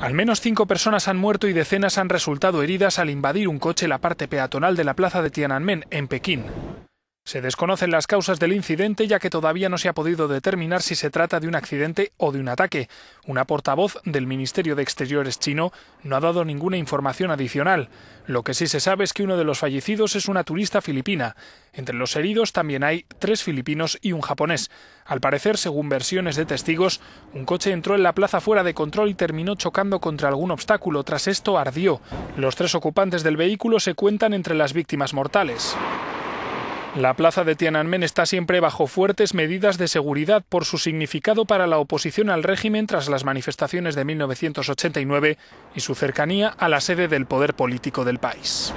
Al menos cinco personas han muerto y decenas han resultado heridas al invadir un coche la parte peatonal de la plaza de Tiananmen, en Pekín. Se desconocen las causas del incidente ya que todavía no se ha podido determinar si se trata de un accidente o de un ataque. Una portavoz del Ministerio de Exteriores chino no ha dado ninguna información adicional. Lo que sí se sabe es que uno de los fallecidos es una turista filipina. Entre los heridos también hay tres filipinos y un japonés. Al parecer, según versiones de testigos, un coche entró en la plaza fuera de control y terminó chocando contra algún obstáculo. Tras esto ardió. Los tres ocupantes del vehículo se cuentan entre las víctimas mortales. La plaza de Tiananmen está siempre bajo fuertes medidas de seguridad por su significado para la oposición al régimen tras las manifestaciones de 1989 y su cercanía a la sede del poder político del país.